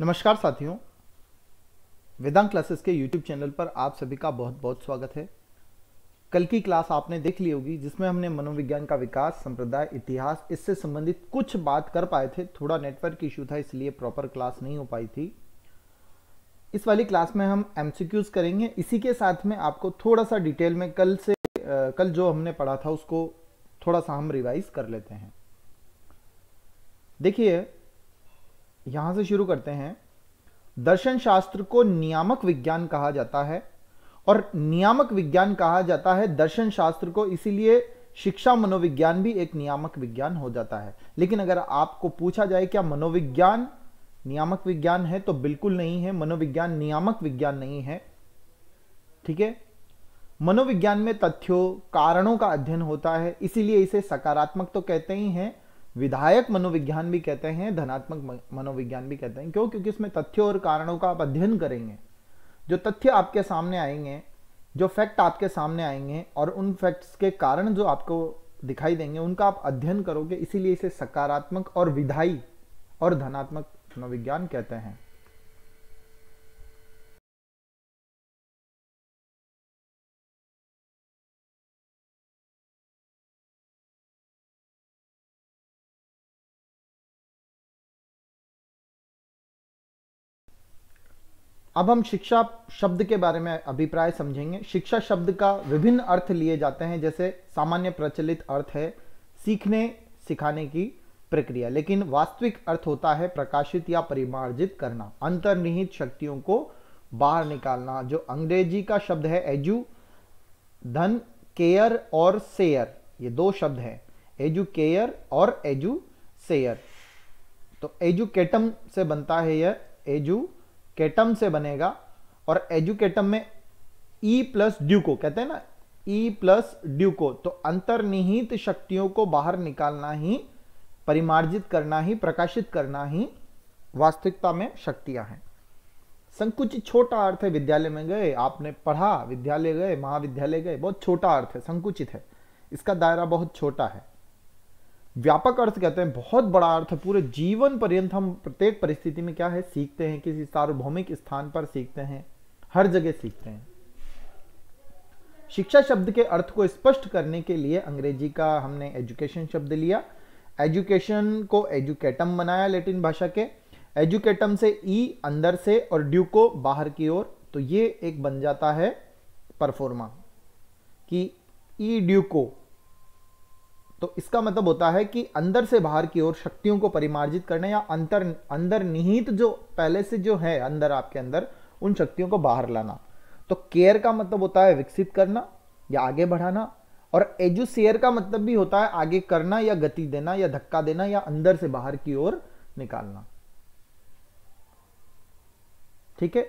नमस्कार साथियों वेदांत क्लासेस के यूट्यूब चैनल पर आप सभी का बहुत बहुत स्वागत है कल की क्लास आपने देख ली होगी जिसमें हमने मनोविज्ञान का विकास संप्रदाय इतिहास इससे संबंधित कुछ बात कर पाए थे थोड़ा नेटवर्क इश्यू था इसलिए प्रॉपर क्लास नहीं हो पाई थी इस वाली क्लास में हम एम करेंगे इसी के साथ में आपको थोड़ा सा डिटेल में कल से कल जो हमने पढ़ा था उसको थोड़ा सा हम रिवाइज कर लेते हैं देखिए यहां से शुरू करते हैं दर्शन शास्त्र को नियामक विज्ञान कहा जाता है और नियामक विज्ञान कहा जाता है दर्शन शास्त्र को इसीलिए शिक्षा मनोविज्ञान भी एक नियामक विज्ञान हो जाता है लेकिन अगर आपको पूछा जाए क्या मनोविज्ञान नियामक विज्ञान है तो बिल्कुल नहीं है मनोविज्ञान नियामक विज्ञान नहीं है ठीक है मनोविज्ञान में तथ्यों कारणों का अध्ययन होता है इसीलिए इसे सकारात्मक तो कहते ही हैं विधायक मनोविज्ञान भी कहते हैं धनात्मक मनोविज्ञान भी कहते हैं क्यों क्योंकि इसमें तथ्य और कारणों का आप अध्ययन करेंगे जो तथ्य आपके सामने आएंगे जो फैक्ट आपके सामने आएंगे और उन फैक्ट्स के कारण जो आपको दिखाई देंगे उनका आप अध्ययन करोगे इसीलिए इसे सकारात्मक और विधायी और धनात्मक मनोविज्ञान कहते हैं अब हम शिक्षा शब्द के बारे में अभिप्राय समझेंगे शिक्षा शब्द का विभिन्न अर्थ लिए जाते हैं जैसे सामान्य प्रचलित अर्थ है सीखने सिखाने की प्रक्रिया लेकिन वास्तविक अर्थ होता है प्रकाशित या परिमार्जित करना अंतर्निहित शक्तियों को बाहर निकालना जो अंग्रेजी का शब्द है एजू धन केयर और सेयर ये दो शब्द हैं एजू केयर और एजू सेयर तो एजुकेटम से बनता है यह एजू केटम से बनेगा और एजुकेटम में ई प्लस ड्यूको कहते हैं ना ई प्लस ड्यूको तो अंतर्निहित शक्तियों को बाहर निकालना ही परिमार्जित करना ही प्रकाशित करना ही वास्तविकता में शक्तियां हैं संकुचित छोटा अर्थ है विद्यालय में गए आपने पढ़ा विद्यालय गए महाविद्यालय गए बहुत छोटा अर्थ है संकुचित है इसका दायरा बहुत छोटा है व्यापक अर्थ कहते हैं बहुत बड़ा अर्थ पूरे जीवन पर्यंत हम प्रत्येक परिस्थिति में क्या है सीखते हैं किसी सार्वभौमिक स्थान पर सीखते हैं हर जगह सीखते हैं शिक्षा शब्द के अर्थ को स्पष्ट करने के लिए अंग्रेजी का हमने एजुकेशन शब्द लिया एजुकेशन को एजुकेटम बनाया लेटिन भाषा के एजुकेटम से ई अंदर से और ड्यूको बाहर की ओर तो ये एक बन जाता है परफॉर्मा कि ई ड्यूको तो इसका मतलब होता है कि अंदर से बाहर की ओर शक्तियों को परिमार्जित करने या अंतर अंदर निहित जो पहले से जो है अंदर आपके अंदर उन शक्तियों को बाहर लाना तो केयर का मतलब होता है विकसित करना या आगे बढ़ाना और एजुसेयर का मतलब भी होता है आगे करना या गति देना या धक्का देना या अंदर से बाहर की ओर निकालना ठीक है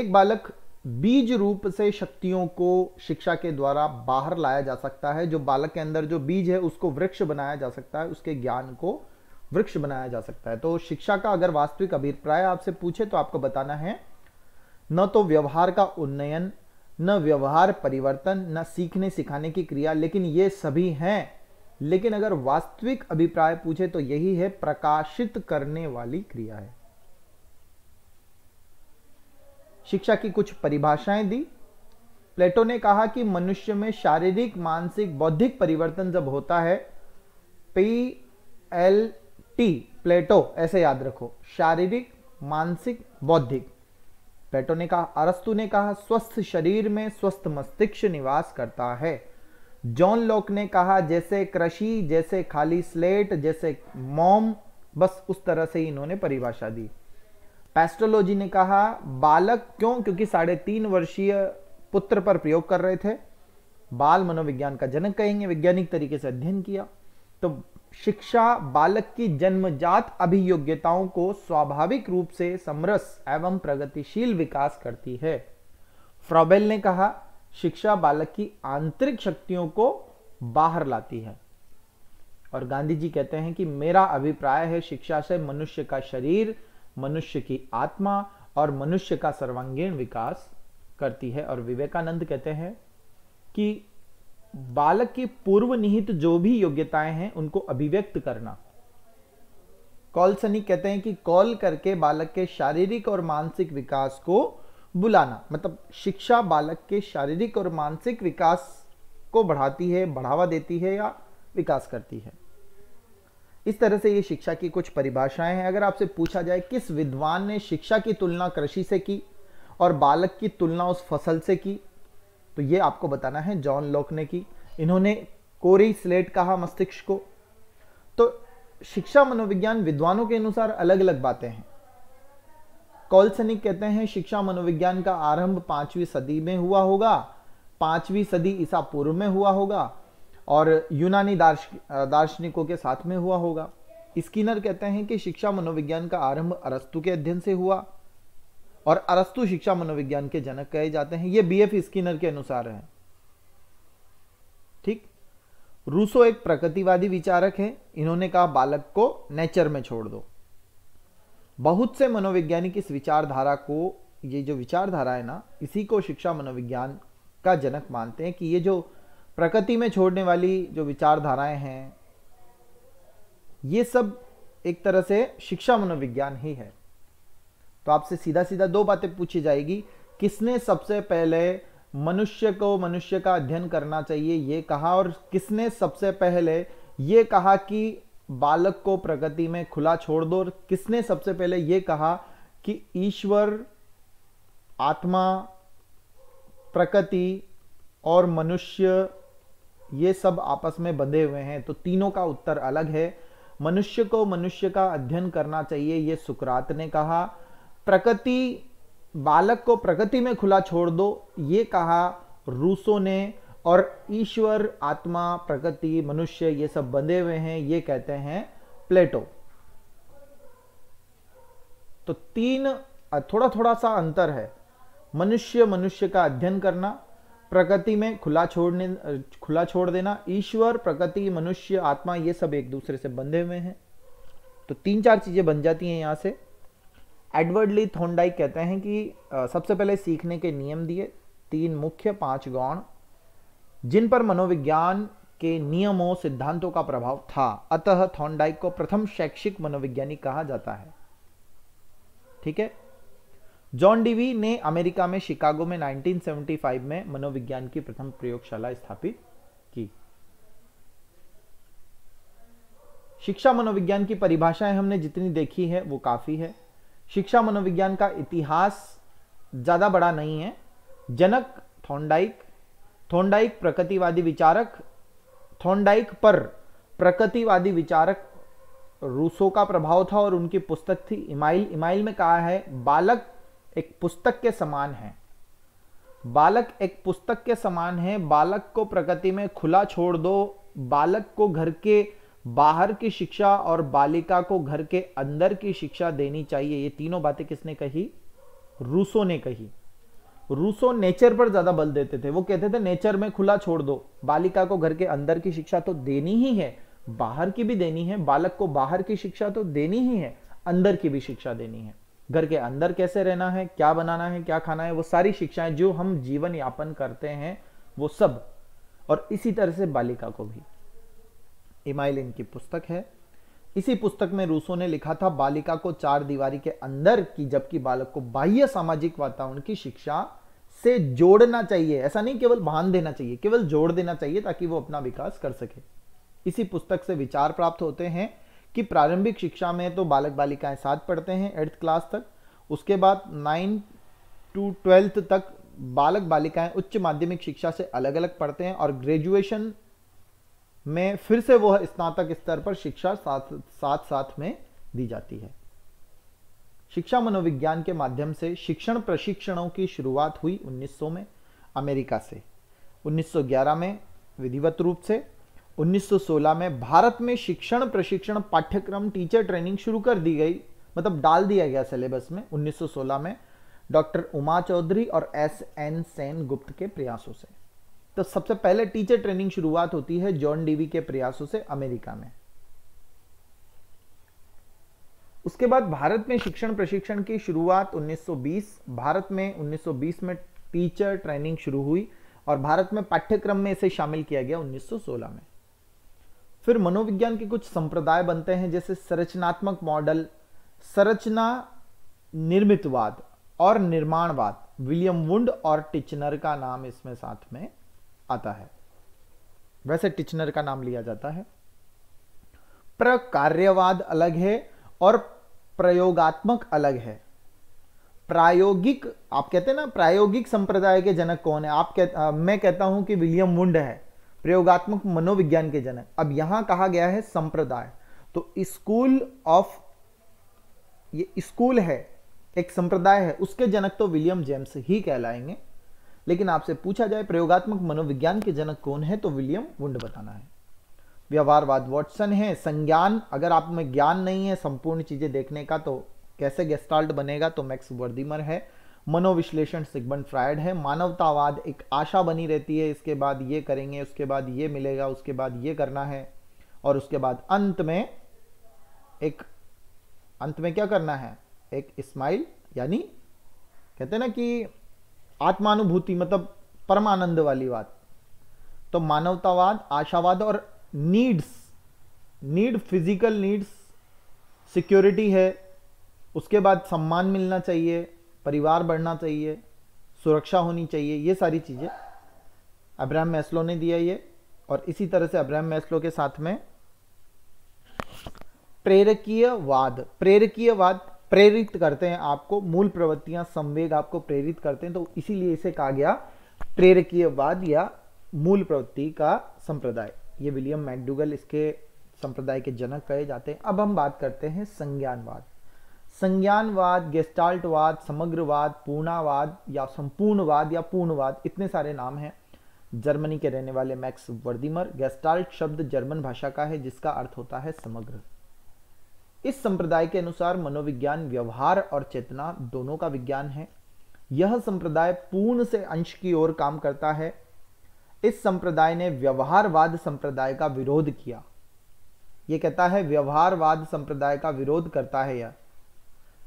एक बालक बीज रूप से शक्तियों को शिक्षा के द्वारा बाहर लाया जा सकता है जो बालक के अंदर जो बीज है उसको वृक्ष बनाया जा सकता है उसके ज्ञान को वृक्ष बनाया जा सकता है तो शिक्षा का अगर वास्तविक अभिप्राय आपसे पूछे तो आपको बताना है न तो व्यवहार का उन्नयन न व्यवहार परिवर्तन न सीखने सिखाने की क्रिया लेकिन ये सभी हैं लेकिन अगर वास्तविक अभिप्राय पूछे तो यही है प्रकाशित करने वाली क्रिया है शिक्षा की कुछ परिभाषाएं दी प्लेटो ने कहा कि मनुष्य में शारीरिक मानसिक बौद्धिक परिवर्तन जब होता है पी एल टी प्लेटो ऐसे याद रखो शारीरिक मानसिक बौद्धिक प्लेटो ने कहा अरस्तु ने कहा स्वस्थ शरीर में स्वस्थ मस्तिष्क निवास करता है जॉन लॉक ने कहा जैसे कृषि जैसे खाली स्लेट जैसे मोम बस उस तरह से इन्होंने परिभाषा दी पेस्टोलॉजी ने कहा बालक क्यों क्योंकि साढ़े तीन वर्षीय पुत्र पर प्रयोग कर रहे थे बाल मनोविज्ञान का जनक कहेंगे वैज्ञानिक तरीके से अध्ययन किया तो शिक्षा बालक की जन्मजात अभियोग्यताओं को स्वाभाविक रूप से समरस एवं प्रगतिशील विकास करती है फ्रॉबेल ने कहा शिक्षा बालक की आंतरिक शक्तियों को बाहर लाती है और गांधी जी कहते हैं कि मेरा अभिप्राय है शिक्षा से मनुष्य का शरीर मनुष्य की आत्मा और मनुष्य का सर्वांगीण विकास करती है और विवेकानंद कहते हैं कि बालक की पूर्व निहित जो भी योग्यताएं हैं उनको अभिव्यक्त करना सनी कहते हैं कि कॉल करके बालक के शारीरिक और मानसिक विकास को बुलाना मतलब शिक्षा बालक के शारीरिक और मानसिक विकास को बढ़ाती है बढ़ावा देती है या विकास करती है इस तरह से ये शिक्षा की कुछ परिभाषाएं हैं अगर आपसे पूछा जाए किस विद्वान ने शिक्षा की तुलना कृषि से की और बालक की तुलना उस फसल से की तो ये आपको बताना है जॉन लॉक ने की इन्होंने कोरी स्लेट कहा मस्तिष्क को तो शिक्षा मनोविज्ञान विद्वानों के अनुसार अलग अलग बातें हैं कौलसनिक कहते हैं शिक्षा मनोविज्ञान का आरंभ पांचवी सदी में हुआ होगा पांचवी सदी ईसा पूर्व में हुआ होगा और यूनानी दार्श दार्शनिकों के साथ में हुआ होगा स्किनर कहते हैं कि शिक्षा मनोविज्ञान का आरंभ अरस्तु के अध्ययन से हुआ और अरस्तु शिक्षा मनोविज्ञान के जनक कहे जाते हैं ये बीएफ स्किनर के अनुसार है ठीक रूसो एक प्रकृतिवादी विचारक हैं इन्होंने कहा बालक को नेचर में छोड़ दो बहुत से मनोविज्ञानिक इस विचारधारा को ये जो विचारधारा है ना इसी को शिक्षा मनोविज्ञान का जनक मानते हैं कि ये जो प्रकृति में छोड़ने वाली जो विचारधाराएं हैं ये सब एक तरह से शिक्षा मनोविज्ञान ही है तो आपसे सीधा सीधा दो बातें पूछी जाएगी किसने सबसे पहले मनुष्य को मनुष्य का अध्ययन करना चाहिए ये कहा और किसने सबसे पहले ये कहा कि बालक को प्रकृति में खुला छोड़ दो और किसने सबसे पहले ये कहा कि ईश्वर आत्मा प्रकृति और मनुष्य ये सब आपस में बंधे हुए हैं तो तीनों का उत्तर अलग है मनुष्य को मनुष्य का अध्ययन करना चाहिए ये सुकरात ने कहा प्रकृति बालक को प्रकृति में खुला छोड़ दो ये कहा रूसो ने और ईश्वर आत्मा प्रकृति मनुष्य ये सब बंधे हुए हैं ये कहते हैं प्लेटो तो तीन थोड़ा थोड़ा सा अंतर है मनुष्य मनुष्य का अध्ययन करना प्रकृति में खुला छोड़ने खुला छोड़ देना ईश्वर प्रकृति मनुष्य आत्मा ये सब एक दूसरे से बंधे हुए हैं तो तीन चार चीज़ें बन जाती हैं यहाँ से एडवर्ड ली थोंडाई कहते हैं कि सबसे पहले सीखने के नियम दिए तीन मुख्य पांच गौण जिन पर मनोविज्ञान के नियमों सिद्धांतों का प्रभाव था अतः थॉन्डाइक को प्रथम शैक्षिक मनोविज्ञानी कहा जाता है ठीक है जॉन डीवी ने अमेरिका में शिकागो में 1975 में मनोविज्ञान की प्रथम प्रयोगशाला स्थापित की शिक्षा मनोविज्ञान की परिभाषाएं हमने जितनी देखी है वो काफी है शिक्षा मनोविज्ञान का इतिहास ज्यादा बड़ा नहीं है जनक थोंडाइक थोंडाइक प्रकृतिवादी विचारक थोंडाइक पर प्रकृतिवादी विचारक रूसो का प्रभाव था और उनकी पुस्तक थी इमाइल इमाइल में कहा है बालक एक पुस्तक के समान है बालक एक पुस्तक के समान है बालक को प्रकृति में खुला छोड़ दो बालक को घर के बाहर की शिक्षा और बालिका को घर के अंदर की शिक्षा देनी चाहिए ये तीनों बातें किसने कही रूसो ने कही रूसो नेचर पर ज्यादा बल देते थे वो कहते थे नेचर में खुला छोड़ दो बालिका को घर के अंदर की शिक्षा तो देनी ही है बाहर की भी देनी है बालक को बाहर की शिक्षा तो देनी ही है अंदर की भी शिक्षा देनी है घर के अंदर कैसे रहना है क्या बनाना है क्या खाना है वो सारी शिक्षाएं जो हम जीवन यापन करते हैं वो सब और इसी तरह से बालिका को भी इमाइल इनकी पुस्तक है इसी पुस्तक में रूसो ने लिखा था बालिका को चार दीवारी के अंदर की जबकि बालक को बाह्य सामाजिक वातावरण की शिक्षा से जोड़ना चाहिए ऐसा नहीं केवल बांध देना चाहिए केवल जोड़ देना चाहिए ताकि वो अपना विकास कर सके इसी पुस्तक से विचार प्राप्त होते हैं कि प्रारंभिक शिक्षा में तो बालक बालिकाएं साथ पढ़ते हैं एट्थ क्लास तक उसके बाद नाइन्थ टू ट्वेल्थ तक बालक बालिकाएं उच्च माध्यमिक शिक्षा से अलग अलग पढ़ते हैं और ग्रेजुएशन में फिर से वह स्नातक स्तर पर शिक्षा साथ साथ साथ में दी जाती है शिक्षा मनोविज्ञान के माध्यम से शिक्षण प्रशिक्षणों की शुरुआत हुई 1900 में अमेरिका से 1911 में विधिवत रूप से 1916 में भारत में शिक्षण प्रशिक्षण पाठ्यक्रम टीचर ट्रेनिंग शुरू कर दी गई मतलब डाल दिया गया सिलेबस में 1916 में डॉक्टर उमा चौधरी और एस एन सेन गुप्त के प्रयासों से तो सबसे पहले टीचर ट्रेनिंग शुरुआत होती है जॉन डीवी के प्रयासों से अमेरिका में उसके बाद भारत में शिक्षण प्रशिक्षण की शुरुआत 1920 भारत में 1920 में टीचर ट्रेनिंग शुरू हुई और भारत में पाठ्यक्रम में इसे शामिल किया गया 1916 में फिर मनोविज्ञान के कुछ संप्रदाय बनते हैं जैसे संरचनात्मक मॉडल संरचना निर्मितवाद और निर्माणवाद विलियम वुंड और टिचनर का नाम इसमें साथ में आता है वैसे टिचनर का नाम लिया जाता है प्रकार्यवाद अलग है और प्रयोगात्मक अलग है प्रायोगिक आप कहते हैं ना प्रायोगिक संप्रदाय के जनक कौन है आप कह, आ, मैं कहता हूं कि विलियम वुंड है प्रयोगात्मक मनोविज्ञान के जनक अब यहां कहा गया है संप्रदाय तो स्कूल ऑफ ये स्कूल है एक संप्रदाय है उसके जनक तो विलियम जेम्स ही कहलाएंगे लेकिन आपसे पूछा जाए प्रयोगात्मक मनोविज्ञान के जनक कौन है तो विलियम वुंड बताना है व्यवहारवाद वॉटसन है संज्ञान अगर आप में ज्ञान नहीं है संपूर्ण चीजें देखने का तो कैसे गेस्टाल्ट बनेगा तो मैक्स वर्दिमर है मनोविश्लेषण सिगमंड फ्रायड है मानवतावाद एक आशा बनी रहती है इसके बाद ये करेंगे उसके बाद ये मिलेगा उसके बाद ये करना है और उसके बाद अंत में एक अंत में क्या करना है एक स्माइल यानी कहते हैं ना कि आत्मानुभूति मतलब परमानंद वाली बात तो मानवतावाद आशावाद और needs need physical needs security है उसके बाद सम्मान मिलना चाहिए परिवार बढ़ना चाहिए सुरक्षा होनी चाहिए ये सारी चीज़ें अब्राहम मैस्लो ने दिया ये और इसी तरह से अब्राहम मैस्लो के साथ में प्रेरकीय वाद प्रेरकीय वाद प्रेरित करते हैं आपको मूल प्रवृत्तियां संवेद आपको प्रेरित करते हैं तो इसीलिए इसे कहा गया प्रेरकीय वाद या मूल प्रवृत्ति का संप्रदाय ये विलियम मैकडूगल इसके संप्रदाय के जनक कहे जाते हैं अब हम बात करते हैं संज्ञानवाद संज्ञानवाद गेस्टाल्टवाद समग्रवाद पूर्णावाद या संपूर्णवाद या पूर्णवाद इतने सारे नाम हैं जर्मनी के रहने वाले मैक्स वर्दिमर गेस्टाल्ट शब्द जर्मन भाषा का है जिसका अर्थ होता है समग्र इस संप्रदाय के अनुसार मनोविज्ञान व्यवहार और चेतना दोनों का विज्ञान है यह संप्रदाय पूर्ण से अंश की ओर काम करता है इस संप्रदाय ने व्यवहारवाद संप्रदाय का विरोध किया यह कहता है व्यवहारवाद संप्रदाय का विरोध करता है यह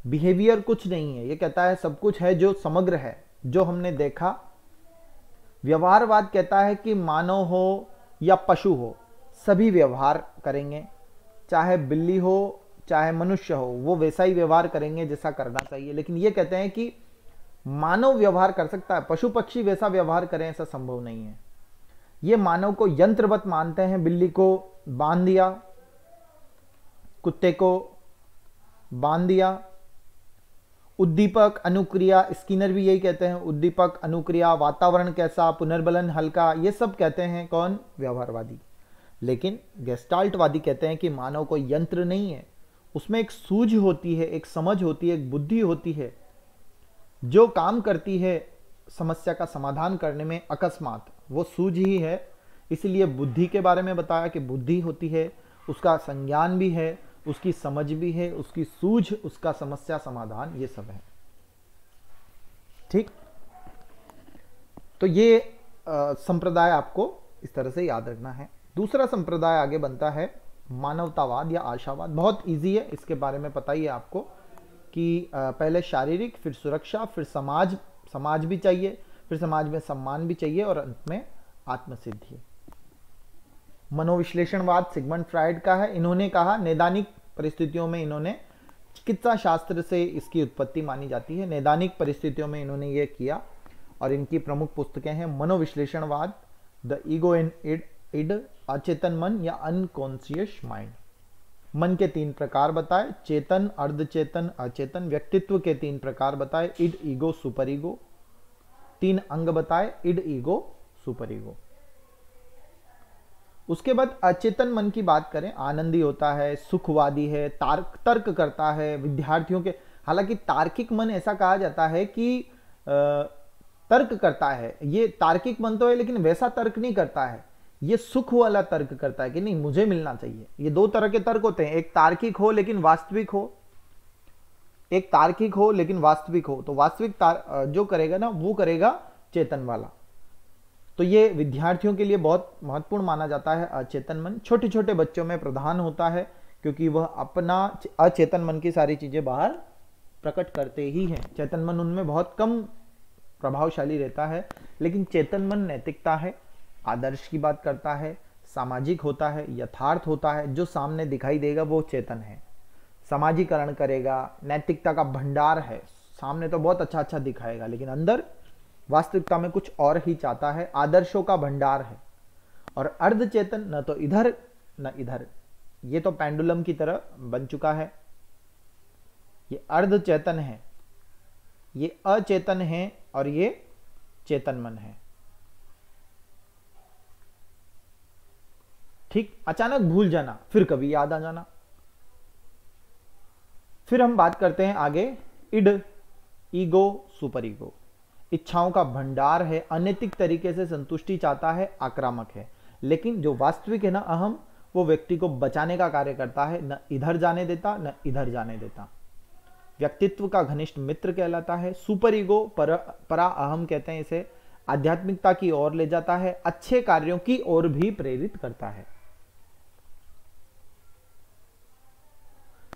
बिहेवियर कुछ नहीं है ये कहता है सब कुछ है जो समग्र है जो हमने देखा व्यवहारवाद कहता है कि मानव हो या पशु हो सभी व्यवहार करेंगे चाहे बिल्ली हो चाहे मनुष्य हो वो वैसा ही व्यवहार करेंगे जैसा करना चाहिए लेकिन ये कहते हैं कि मानव व्यवहार कर सकता है पशु पक्षी वैसा व्यवहार करें ऐसा संभव नहीं है ये मानव को यंत्रवत मानते हैं बिल्ली को बांध दिया कुत्ते को बांध दिया उद्दीपक अनुक्रिया स्किनर भी यही कहते हैं उद्दीपक अनुक्रिया वातावरण कैसा पुनर्बलन हल्का ये सब कहते हैं कौन व्यवहारवादी लेकिन गेस्टाल्टवादी कहते हैं कि मानव को यंत्र नहीं है उसमें एक सूझ होती है एक समझ होती है एक बुद्धि होती है जो काम करती है समस्या का समाधान करने में अकस्मात वो सूझ ही है इसलिए बुद्धि के बारे में बताया कि बुद्धि होती है उसका संज्ञान भी है उसकी समझ भी है उसकी सूझ उसका समस्या समाधान ये सब है ठीक तो ये संप्रदाय आपको इस तरह से याद रखना है दूसरा संप्रदाय आगे बनता है मानवतावाद या आशावाद बहुत इजी है इसके बारे में पता ही है आपको कि पहले शारीरिक फिर सुरक्षा फिर समाज समाज भी चाहिए फिर समाज में सम्मान भी चाहिए और अंत में आत्मसिद्धि मनोविश्लेषणवाद सिगमंड फ्राइड का है इन्होंने कहा नैदानिक परिस्थितियों में इन्होंने चिकित्सा शास्त्र से इसकी उत्पत्ति मानी जाती है नैदानिक परिस्थितियों में इन्होंने ये किया और इनकी प्रमुख पुस्तकें हैं मनोविश्लेषणवाद the ego in id id अचेतन मन या अनकॉन्सियस माइंड मन के तीन प्रकार बताए चेतन अर्धचेतन अचेतन व्यक्तित्व के तीन प्रकार बताए इड ईगो सुपर ईगो तीन अंग बताए इड ईगो सुपर ईगो उसके बाद अचेतन मन की बात करें आनंदी होता है सुखवादी है तार्क तर्क करता है विद्यार्थियों के हालांकि तार्किक मन ऐसा कहा जाता है कि तर्क करता है ये तार्किक मन तो है लेकिन वैसा तर्क नहीं करता है ये सुख वाला तर्क करता है कि नहीं मुझे मिलना चाहिए ये दो तरह के तर्क होते हैं एक तार्किक हो लेकिन वास्तविक हो एक तार्किक हो लेकिन वास्तविक हो तो वास्तविक जो करेगा ना वो करेगा चेतन वाला तो ये विद्यार्थियों के लिए बहुत महत्वपूर्ण माना जाता है अचेतन मन छोटे छोटे बच्चों में प्रधान होता है क्योंकि वह अपना अचेतन मन की सारी चीज़ें बाहर प्रकट करते ही हैं चेतन मन उनमें बहुत कम प्रभावशाली रहता है लेकिन चेतन मन नैतिकता है आदर्श की बात करता है सामाजिक होता है यथार्थ होता है जो सामने दिखाई देगा वो चेतन है समाजीकरण करेगा नैतिकता का भंडार है सामने तो बहुत अच्छा अच्छा दिखाएगा लेकिन अंदर वास्तविकता में कुछ और ही चाहता है आदर्शों का भंडार है और अर्ध चेतन न तो इधर न इधर ये तो पेंडुलम की तरह बन चुका है ये अर्ध चेतन है ये अचेतन है और ये चेतन मन है ठीक अचानक भूल जाना फिर कभी याद आ जाना फिर हम बात करते हैं आगे इड ईगो सुपर ईगो इच्छाओं का भंडार है अनैतिक तरीके से संतुष्टि चाहता है आक्रामक है लेकिन जो वास्तविक है ना अहम वो व्यक्ति को बचाने का कार्य करता है न इधर जाने देता न इधर जाने देता व्यक्तित्व का घनिष्ठ मित्र कहलाता है सुपर ईगो पर परा अहम कहते हैं इसे आध्यात्मिकता की ओर ले जाता है अच्छे कार्यों की ओर भी प्रेरित करता है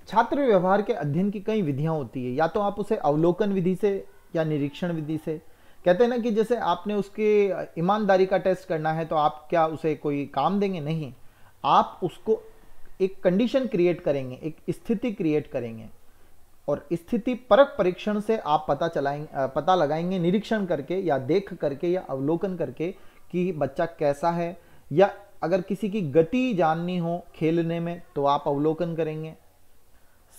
छात्र व्यवहार के अध्ययन की कई विधियां होती है या तो आप उसे अवलोकन विधि से या निरीक्षण विधि से कहते हैं ना कि जैसे आपने उसके ईमानदारी का टेस्ट करना है तो आप क्या उसे कोई काम देंगे नहीं आप उसको एक कंडीशन क्रिएट करेंगे एक स्थिति क्रिएट करेंगे और स्थिति परक परीक्षण से आप पता चलाएंगे पता लगाएंगे निरीक्षण करके या देख करके या अवलोकन करके कि बच्चा कैसा है या अगर किसी की गति जाननी हो खेलने में तो आप अवलोकन करेंगे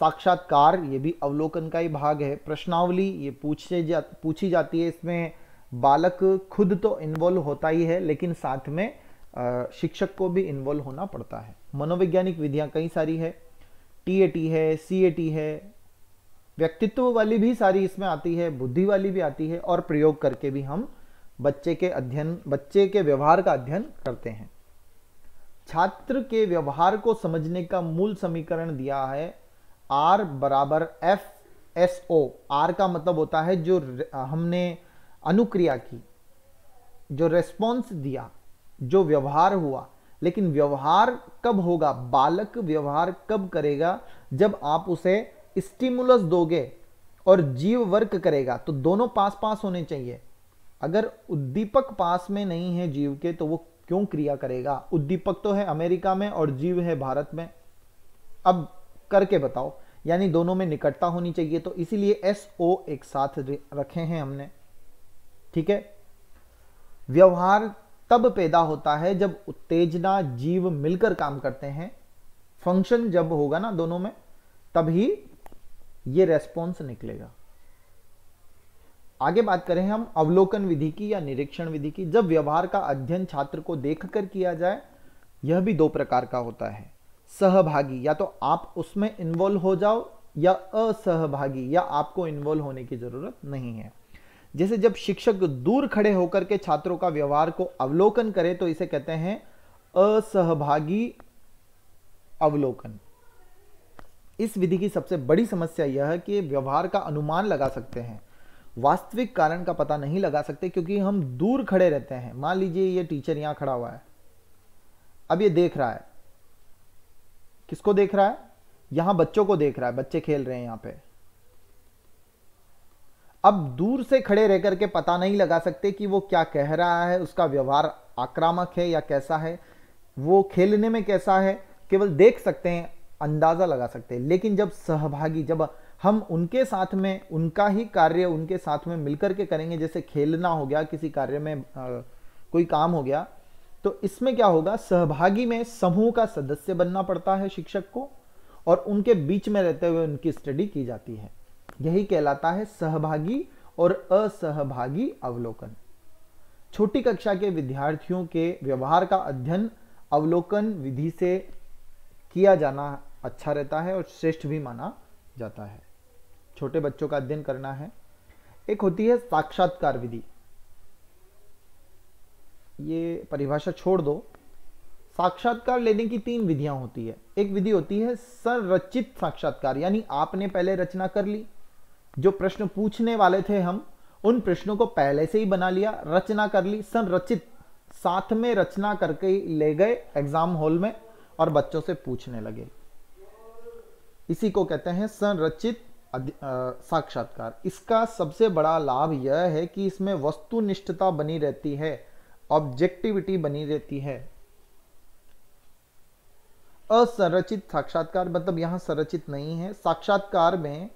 साक्षात्कार ये भी अवलोकन का ही भाग है प्रश्नावली ये पूछे जा पूछी जाती है इसमें बालक खुद तो इन्वॉल्व होता ही है लेकिन साथ में शिक्षक को भी इन्वॉल्व होना पड़ता है मनोवैज्ञानिक विधियां कई सारी है टी है सी है व्यक्तित्व वाली भी सारी इसमें आती है बुद्धि वाली भी आती है और प्रयोग करके भी हम बच्चे के अध्ययन बच्चे के व्यवहार का अध्ययन करते हैं छात्र के व्यवहार को समझने का मूल समीकरण दिया है आर बराबर एफ एस ओ आर का मतलब होता है जो हमने अनुक्रिया की जो रेस्पॉन्स दिया जो व्यवहार हुआ लेकिन व्यवहार कब होगा बालक व्यवहार कब करेगा जब आप उसे स्टिमुलस दोगे और जीव वर्क करेगा तो दोनों पास पास होने चाहिए अगर उद्दीपक पास में नहीं है जीव के तो वो क्यों क्रिया करेगा उद्दीपक तो है अमेरिका में और जीव है भारत में अब करके बताओ यानी दोनों में निकटता होनी चाहिए तो इसीलिए एस ओ एक साथ रखे हैं हमने ठीक है व्यवहार तब पैदा होता है जब उत्तेजना जीव मिलकर काम करते हैं फंक्शन जब होगा ना दोनों में तभी ये रेस्पॉन्स निकलेगा आगे बात करें हम अवलोकन विधि की या निरीक्षण विधि की जब व्यवहार का अध्ययन छात्र को देखकर किया जाए यह भी दो प्रकार का होता है सहभागी या तो आप उसमें इन्वॉल्व हो जाओ या असहभागी या आपको इन्वॉल्व होने की जरूरत नहीं है जैसे जब शिक्षक दूर खड़े होकर के छात्रों का व्यवहार को अवलोकन करे तो इसे कहते हैं असहभागी अवलोकन इस विधि की सबसे बड़ी समस्या यह है कि व्यवहार का अनुमान लगा सकते हैं वास्तविक कारण का पता नहीं लगा सकते क्योंकि हम दूर खड़े रहते हैं मान लीजिए ये टीचर यहां खड़ा हुआ है अब ये देख रहा है किसको देख रहा है यहां बच्चों को देख रहा है बच्चे खेल रहे हैं यहां पे अब दूर से खड़े रह करके पता नहीं लगा सकते कि वो क्या कह रहा है उसका व्यवहार आक्रामक है या कैसा है वो खेलने में कैसा है केवल देख सकते हैं अंदाज़ा लगा सकते हैं लेकिन जब सहभागी जब हम उनके साथ में उनका ही कार्य उनके साथ में मिलकर के करेंगे जैसे खेलना हो गया किसी कार्य में आ, कोई काम हो गया तो इसमें क्या होगा सहभागी में समूह का सदस्य बनना पड़ता है शिक्षक को और उनके बीच में रहते हुए उनकी स्टडी की जाती है यही कहलाता है सहभागी और असहभागी अवलोकन छोटी कक्षा के विद्यार्थियों के व्यवहार का अध्ययन अवलोकन विधि से किया जाना अच्छा रहता है और श्रेष्ठ भी माना जाता है छोटे बच्चों का अध्ययन करना है एक होती है साक्षात्कार विधि ये परिभाषा छोड़ दो साक्षात्कार लेने की तीन विधियां होती है एक विधि होती है संरचित साक्षात्कार यानी आपने पहले रचना कर ली जो प्रश्न पूछने वाले थे हम उन प्रश्नों को पहले से ही बना लिया रचना कर ली संरचित साथ में रचना करके ले गए एग्जाम हॉल में और बच्चों से पूछने लगे इसी को कहते हैं संरचित साक्षात्कार इसका सबसे बड़ा लाभ यह है कि इसमें वस्तुनिष्ठता बनी रहती है ऑब्जेक्टिविटी बनी रहती है असंरचित साक्षात्कार मतलब यहां संरचित नहीं है साक्षात्कार में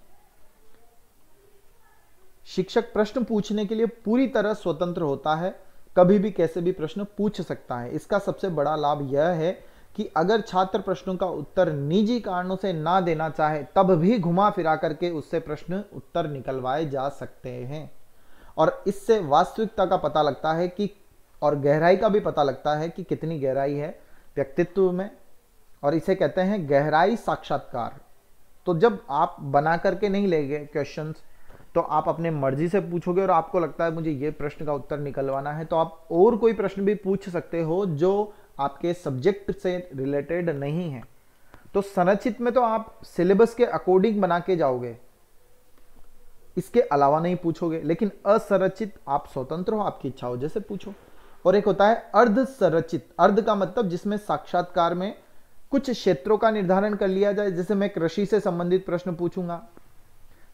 शिक्षक प्रश्न पूछने के लिए पूरी तरह स्वतंत्र होता है कभी भी कैसे भी प्रश्न पूछ सकता है इसका सबसे बड़ा लाभ यह है कि अगर छात्र प्रश्नों का उत्तर निजी कारणों से ना देना चाहे तब भी घुमा फिरा करके उससे प्रश्न उत्तर निकलवाए जा सकते हैं और इससे वास्तविकता का पता लगता है कि और गहराई का भी पता लगता है कि कितनी गहराई है व्यक्तित्व में और इसे कहते हैं गहराई साक्षात्कार तो जब आप बना करके नहीं ले गए क्वेश्चन तो आप अपने मर्जी से पूछोगे और आपको लगता है मुझे ये प्रश्न का उत्तर निकलवाना है तो आप और कोई प्रश्न भी पूछ सकते हो जो आपके सब्जेक्ट से रिलेटेड नहीं है तो संरचित में तो आप सिलेबस के अकॉर्डिंग बना के जाओगे इसके अलावा नहीं पूछोगे लेकिन असंरचित आप स्वतंत्र हो आपकी इच्छा हो जैसे पूछो और एक होता है अर्ध संरचित अर्ध का मतलब जिसमें साक्षात्कार में कुछ क्षेत्रों का निर्धारण कर लिया जाए जैसे मैं कृषि से संबंधित प्रश्न पूछूंगा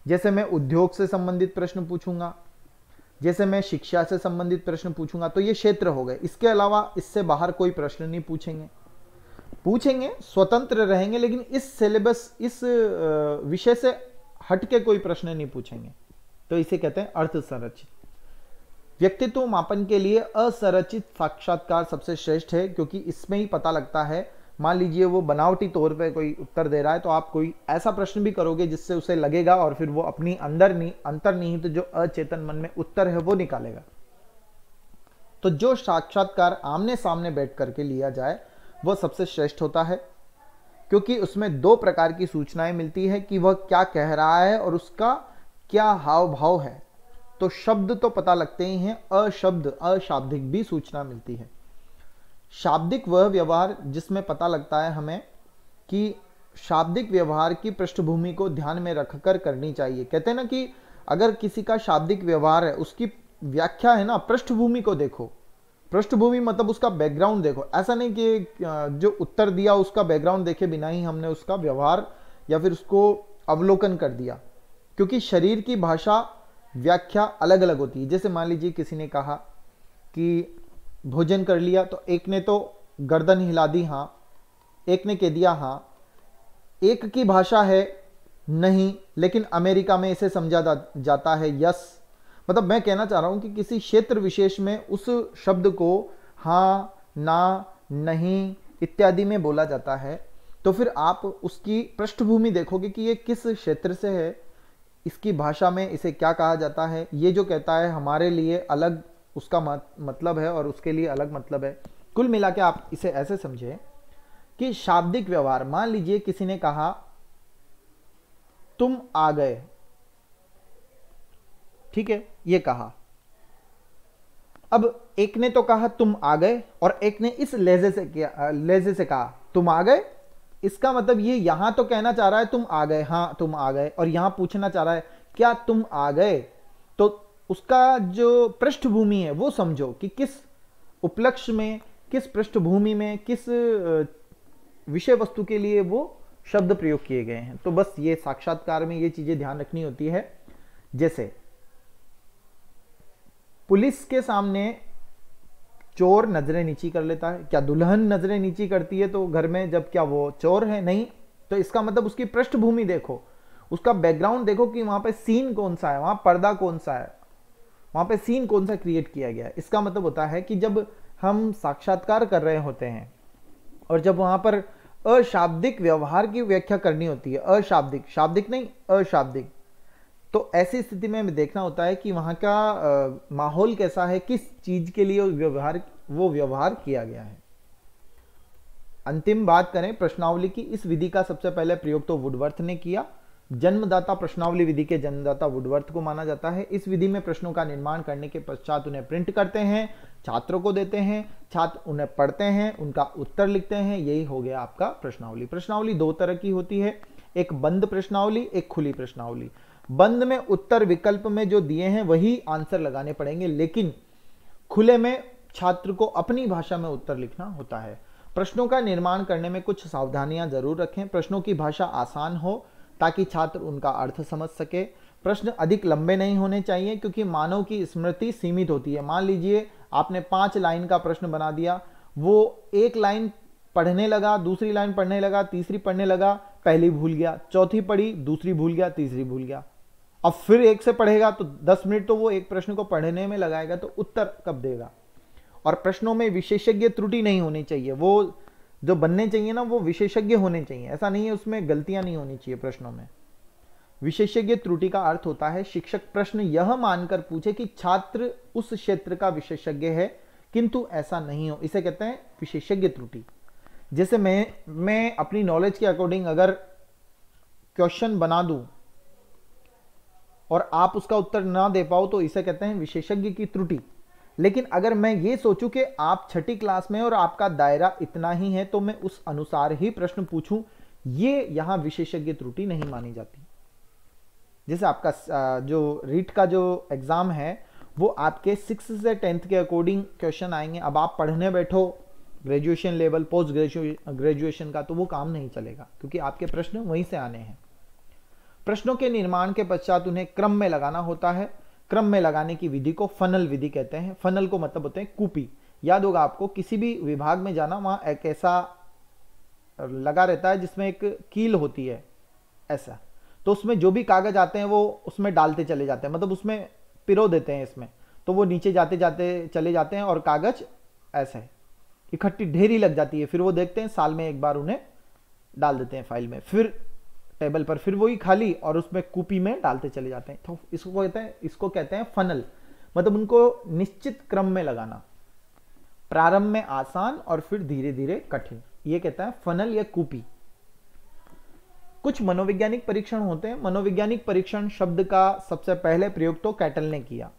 जैसे मैं उद्योग से संबंधित प्रश्न पूछूंगा जैसे मैं शिक्षा से संबंधित प्रश्न पूछूंगा तो ये क्षेत्र हो गए इसके अलावा इससे बाहर कोई प्रश्न नहीं पूछेंगे पूछेंगे स्वतंत्र रहेंगे लेकिन इस सिलेबस इस विषय से हटके कोई प्रश्न नहीं पूछेंगे तो इसे कहते हैं अर्थ संरचित व्यक्तित्व मापन के लिए असंरचित साक्षात्कार सबसे श्रेष्ठ है क्योंकि इसमें ही पता लगता है मान लीजिए वो बनावटी तौर पे कोई उत्तर दे रहा है तो आप कोई ऐसा प्रश्न भी करोगे जिससे उसे लगेगा और फिर वो अपनी अंदर नी अंतर्निहित तो जो अचेतन मन में उत्तर है वो निकालेगा तो जो साक्षात्कार आमने सामने बैठ करके लिया जाए वह सबसे श्रेष्ठ होता है क्योंकि उसमें दो प्रकार की सूचनाएं मिलती है कि वह क्या कह रहा है और उसका क्या हाव भाव है तो शब्द तो पता लगते ही हैं अशब्द अशाब्दिक भी सूचना मिलती है शाब्दिक वह व्यवहार जिसमें पता लगता है हमें कि शाब्दिक व्यवहार की पृष्ठभूमि को ध्यान में रखकर करनी चाहिए कहते हैं ना कि अगर किसी का शाब्दिक व्यवहार है उसकी व्याख्या है ना पृष्ठभूमि को देखो पृष्ठभूमि मतलब उसका बैकग्राउंड देखो ऐसा नहीं कि जो उत्तर दिया उसका बैकग्राउंड देखे बिना ही हमने उसका व्यवहार या फिर उसको अवलोकन कर दिया क्योंकि शरीर की भाषा व्याख्या अलग अलग होती है जैसे मान लीजिए किसी ने कहा कि भोजन कर लिया तो एक ने तो गर्दन हिला दी हाँ एक ने कह दिया हाँ एक की भाषा है नहीं लेकिन अमेरिका में इसे समझा जाता है यस मतलब मैं कहना चाह रहा हूँ कि किसी क्षेत्र विशेष में उस शब्द को हाँ ना नहीं इत्यादि में बोला जाता है तो फिर आप उसकी पृष्ठभूमि देखोगे कि ये किस क्षेत्र से है इसकी भाषा में इसे क्या कहा जाता है ये जो कहता है हमारे लिए अलग उसका मतलब है और उसके लिए अलग मतलब है कुल मिला के आप इसे ऐसे समझें कि शाब्दिक व्यवहार मान लीजिए किसी ने कहा तुम आ गए ठीक है ये कहा अब एक ने तो कहा तुम आ गए और एक ने इस लहजे से किया लहजे से कहा तुम आ गए इसका मतलब ये यहां तो कहना चाह रहा है तुम आ गए हाँ तुम आ गए और यहां पूछना चाह रहा है क्या तुम आ गए तो उसका जो पृष्ठभूमि है वो समझो कि किस उपलक्ष्य में किस पृष्ठभूमि में किस विषय वस्तु के लिए वो शब्द प्रयोग किए गए हैं तो बस ये साक्षात्कार में ये चीजें ध्यान रखनी होती है जैसे पुलिस के सामने चोर नजरें नीची कर लेता है क्या दुल्हन नजरें नीची करती है तो घर में जब क्या वो चोर है नहीं तो इसका मतलब उसकी पृष्ठभूमि देखो उसका बैकग्राउंड देखो कि वहां पे सीन कौन सा है वहां पर्दा कौन सा है वहां पे सीन कौन सा क्रिएट किया गया है इसका मतलब होता है कि जब हम साक्षात्कार कर रहे होते हैं और जब वहां पर अशाब्दिक व्यवहार की व्याख्या करनी होती है अशाब्दिक शाब्दिक नहीं अशाब्दिक तो ऐसी स्थिति में हमें देखना होता है कि वहाँ का आ, माहौल कैसा है किस चीज़ के लिए व्यवहार वो व्यवहार किया गया है अंतिम बात करें प्रश्नावली की इस विधि का सबसे पहले प्रयोग तो वुडवर्थ ने किया जन्मदाता प्रश्नावली विधि के जन्मदाता वुडवर्थ को माना जाता है इस विधि में प्रश्नों का निर्माण करने के पश्चात उन्हें प्रिंट करते हैं छात्रों को देते हैं छात्र उन्हें पढ़ते हैं उनका उत्तर लिखते हैं यही हो गया आपका प्रश्नावली प्रश्नावली दो तरह की होती है एक बंद प्रश्नावली एक खुली प्रश्नावली बंद में उत्तर विकल्प में जो दिए हैं वही आंसर लगाने पड़ेंगे लेकिन खुले में छात्र को अपनी भाषा में उत्तर लिखना होता है प्रश्नों का निर्माण करने में कुछ सावधानियां जरूर रखें प्रश्नों की भाषा आसान हो ताकि छात्र उनका अर्थ समझ सके प्रश्न अधिक लंबे नहीं होने चाहिए क्योंकि मानव की स्मृति सीमित होती है मान लीजिए आपने पांच लाइन का प्रश्न बना दिया वो एक लाइन पढ़ने लगा दूसरी लाइन पढ़ने लगा तीसरी पढ़ने लगा पहली भूल गया चौथी पढ़ी दूसरी भूल गया तीसरी भूल गया अब फिर एक से पढ़ेगा तो दस मिनट तो वो एक प्रश्न को पढ़ने में लगाएगा तो उत्तर कब देगा और प्रश्नों में विशेषज्ञ त्रुटि नहीं होनी चाहिए वो जो बनने चाहिए ना वो विशेषज्ञ होने चाहिए ऐसा नहीं है उसमें गलतियां नहीं होनी चाहिए प्रश्नों में विशेषज्ञ त्रुटि का अर्थ होता है शिक्षक प्रश्न यह मानकर पूछे कि छात्र उस क्षेत्र का विशेषज्ञ है किंतु ऐसा नहीं हो इसे कहते हैं विशेषज्ञ त्रुटि जैसे मैं मैं अपनी नॉलेज के अकॉर्डिंग अगर क्वेश्चन बना दूं और आप उसका उत्तर ना दे पाओ तो इसे कहते हैं विशेषज्ञ की त्रुटि लेकिन अगर मैं ये सोचूं कि आप छठी क्लास में और आपका दायरा इतना ही है तो मैं उस अनुसार ही प्रश्न पूछूं ये यहां विशेषज्ञ त्रुटि नहीं मानी जाती जैसे आपका जो रीट का जो एग्ज़ाम है वो आपके सिक्स से टेंथ के अकॉर्डिंग क्वेश्चन आएंगे अब आप पढ़ने बैठो ग्रेजुएशन लेवल पोस्ट ग्रेजुएशन का तो वो काम नहीं चलेगा क्योंकि आपके प्रश्न वहीं से आने हैं प्रश्नों के निर्माण के पश्चात उन्हें क्रम में लगाना होता है क्रम में लगाने की विधि को फनल विधि कहते हैं फनल को मतलब होते हैं कूपी याद होगा आपको किसी भी विभाग में जाना वहां एक ऐसा लगा रहता है जिसमें एक कील होती है ऐसा तो उसमें जो भी कागज आते हैं वो उसमें डालते चले जाते हैं मतलब उसमें पिरो देते हैं इसमें तो वो नीचे जाते जाते चले जाते हैं और कागज ऐसे इकट्ठी ढेरी लग जाती है फिर वो देखते हैं साल में एक बार उन्हें डाल देते हैं फाइल में फिर टेबल पर फिर वही खाली और उसमें कूपी में डालते चले जाते हैं तो इसको कहते हैं इसको कहते हैं फनल मतलब उनको निश्चित क्रम में लगाना प्रारंभ में आसान और फिर धीरे धीरे कठिन ये कहता है फनल या कूपी कुछ मनोवैज्ञानिक परीक्षण होते हैं मनोवैज्ञानिक परीक्षण शब्द का सबसे पहले प्रयोग तो कैटल ने किया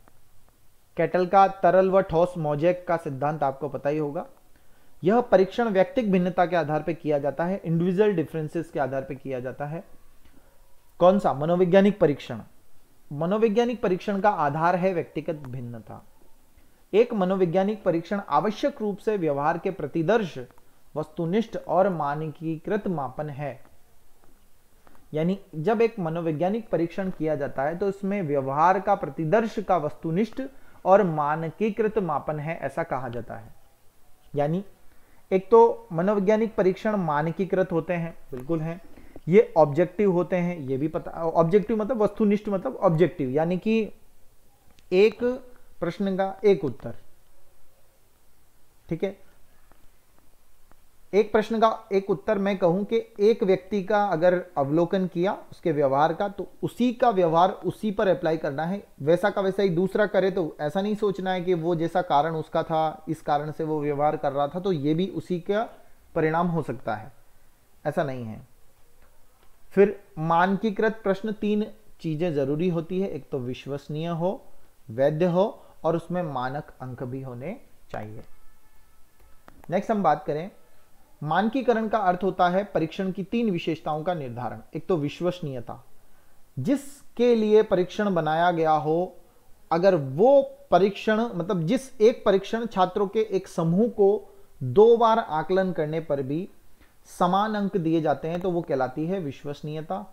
कैटल का तरल व ठोस मोजेक का सिद्धांत आपको पता ही होगा यह परीक्षण व्यक्तिक भिन्नता के आधार पर किया जाता है इंडिविजुअल डिफरेंसेस के आधार पर किया जाता है कौन सा मनोवैज्ञानिक परीक्षण मनोवैज्ञानिक परीक्षण का आधार है व्यक्तिगत भिन्नता एक मनोवैज्ञानिक परीक्षण आवश्यक रूप से व्यवहार के प्रतिदर्श वस्तुनिष्ठ और मानकीकृत मापन है यानी जब एक मनोवैज्ञानिक परीक्षण किया जाता है तो इसमें व्यवहार का प्रतिदर्श का वस्तुनिष्ठ और मानकीकृत मापन है ऐसा कहा जाता है यानी एक तो मनोवैज्ञानिक परीक्षण मानकीकृत होते हैं बिल्कुल हैं ये ऑब्जेक्टिव होते हैं ये भी पता ऑब्जेक्टिव मतलब वस्तुनिष्ठ मतलब ऑब्जेक्टिव यानी कि एक प्रश्न का एक उत्तर ठीक है एक प्रश्न का एक उत्तर मैं कहूं कि एक व्यक्ति का अगर अवलोकन किया उसके व्यवहार का तो उसी का व्यवहार उसी पर अप्लाई करना है वैसा का वैसा ही दूसरा करे तो ऐसा नहीं सोचना है कि वो जैसा कारण उसका था इस कारण से वो व्यवहार कर रहा था तो ये भी उसी का परिणाम हो सकता है ऐसा नहीं है फिर मानकीकृत प्रश्न तीन चीज़ें ज़रूरी होती है एक तो विश्वसनीय हो वैध हो और उसमें मानक अंक भी होने चाहिए नेक्स्ट हम बात करें मानकीकरण का अर्थ होता है परीक्षण की तीन विशेषताओं का निर्धारण एक तो विश्वसनीयता जिसके लिए परीक्षण बनाया गया हो अगर वो परीक्षण मतलब जिस एक परीक्षण छात्रों के एक समूह को दो बार आकलन करने पर भी समान अंक दिए जाते हैं तो वो कहलाती है विश्वसनीयता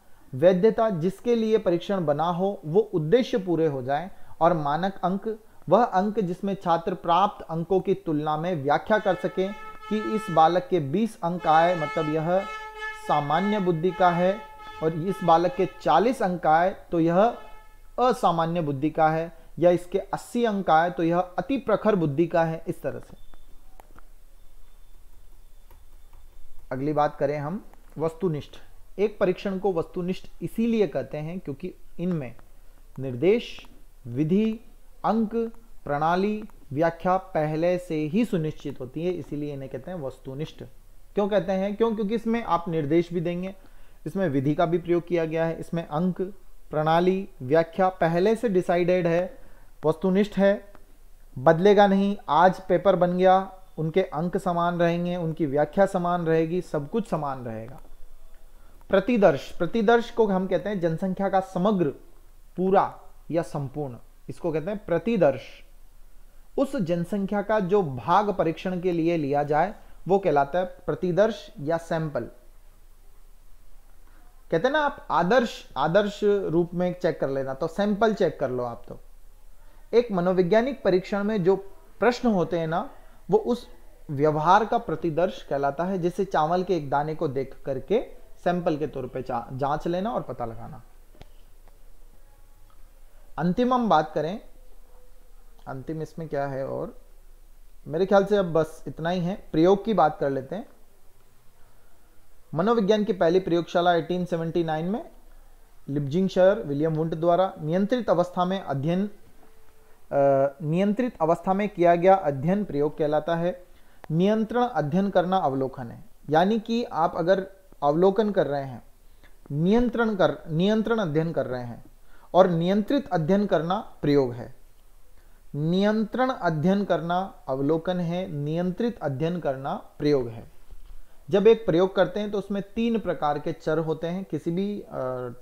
वैधता जिसके लिए परीक्षण बना हो वो उद्देश्य पूरे हो जाए और मानक अंक वह अंक जिसमें छात्र प्राप्त अंकों की तुलना में व्याख्या कर सकें कि इस बालक के 20 अंक आए मतलब यह सामान्य बुद्धि का है और इस बालक के 40 अंक आए तो यह असामान्य बुद्धि का है या इसके 80 अंक आए तो यह अति प्रखर बुद्धि का है इस तरह से अगली बात करें हम वस्तुनिष्ठ एक परीक्षण को वस्तुनिष्ठ इसीलिए कहते हैं क्योंकि इनमें निर्देश विधि अंक प्रणाली व्याख्या पहले से ही सुनिश्चित होती है इसीलिए इन्हें कहते हैं वस्तुनिष्ठ क्यों कहते हैं क्यों क्योंकि इसमें आप निर्देश भी देंगे इसमें विधि का भी प्रयोग किया गया है इसमें अंक प्रणाली व्याख्या पहले से डिसाइडेड है वस्तुनिष्ठ है बदलेगा नहीं आज पेपर बन गया उनके अंक समान रहेंगे उनकी व्याख्या समान रहेगी सब कुछ समान रहेगा प्रतिदर्श प्रतिदर्श को हम कहते हैं जनसंख्या का समग्र पूरा या संपूर्ण इसको कहते हैं प्रतिदर्श उस जनसंख्या का जो भाग परीक्षण के लिए लिया जाए वो कहलाता है प्रतिदर्श या सैंपल कहते हैं ना आप आदर्श आदर्श रूप में चेक कर लेना तो सैंपल चेक कर लो आप तो एक मनोवैज्ञानिक परीक्षण में जो प्रश्न होते हैं ना वो उस व्यवहार का प्रतिदर्श कहलाता है जिसे चावल के एक दाने को देख करके सैंपल के तौर पे जांच लेना और पता लगाना अंतिम हम बात करें अंतिम इसमें क्या है और मेरे ख्याल से अब बस इतना ही है प्रयोग की बात कर लेते हैं मनोविज्ञान की पहली प्रयोगशाला 1879 में लिब्जिंग शहर विलियम वुंट द्वारा नियंत्रित अवस्था में अध्ययन नियंत्रित अवस्था में किया गया अध्ययन प्रयोग कहलाता है नियंत्रण अध्ययन करना अवलोकन है यानी कि आप अगर अवलोकन कर रहे हैं नियंत्रण कर नियंत्रण अध्ययन कर रहे हैं और नियंत्रित अध्ययन करना प्रयोग है नियंत्रण अध्ययन करना अवलोकन है नियंत्रित अध्ययन करना प्रयोग है जब एक प्रयोग करते हैं तो उसमें तीन प्रकार के चर होते हैं किसी भी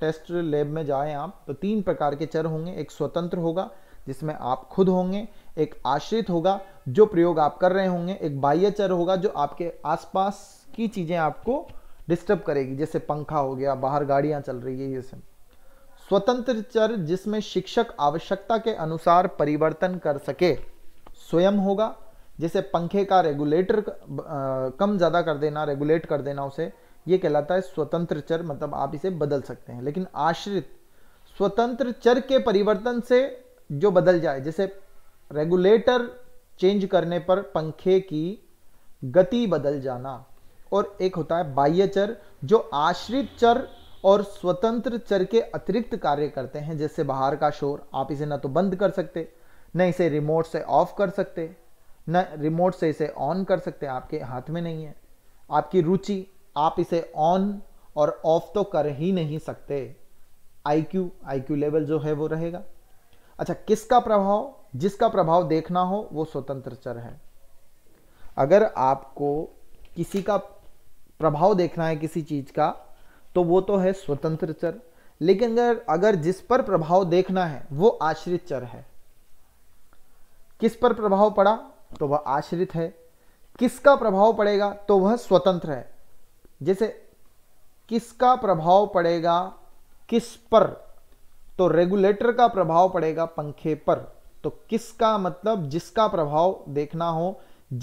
टेस्ट लैब में जाएं आप तो तीन प्रकार के चर होंगे एक स्वतंत्र होगा जिसमें आप खुद होंगे एक आश्रित होगा जो प्रयोग आप कर रहे होंगे एक बाह्य चर होगा जो आपके आसपास की चीज़ें आपको डिस्टर्ब करेगी जैसे पंखा हो गया बाहर गाड़ियां चल रही है ये सब स्वतंत्र चर जिसमें शिक्षक आवश्यकता के अनुसार परिवर्तन कर सके स्वयं होगा जैसे पंखे का रेगुलेटर कम ज़्यादा कर देना रेगुलेट कर देना उसे ये कहलाता है स्वतंत्र चर मतलब आप इसे बदल सकते हैं लेकिन आश्रित स्वतंत्र चर के परिवर्तन से जो बदल जाए जैसे रेगुलेटर चेंज करने पर पंखे की गति बदल जाना और एक होता है बाह्य चर जो आश्रित चर और स्वतंत्र चर के अतिरिक्त कार्य करते हैं जैसे बाहर का शोर आप इसे ना तो बंद कर सकते न इसे रिमोट से ऑफ कर सकते न रिमोट से इसे ऑन कर सकते आपके हाथ में नहीं है आपकी रुचि आप इसे ऑन और ऑफ तो कर ही नहीं सकते आईक्यू आईक्यू लेवल जो है वो रहेगा अच्छा किसका प्रभाव जिसका प्रभाव देखना हो वो स्वतंत्र चर है अगर आपको किसी का प्रभाव देखना है किसी चीज का तो वो तो है स्वतंत्र चर लेकिन अगर अगर जिस पर प्रभाव देखना है वो आश्रित चर है किस पर प्रभाव पड़ा तो वह आश्रित है किसका प्रभाव पड़ेगा तो वह स्वतंत्र है जैसे किसका प्रभाव पड़ेगा किस पर तो रेगुलेटर का प्रभाव पड़ेगा पंखे पर तो किसका मतलब जिसका प्रभाव देखना हो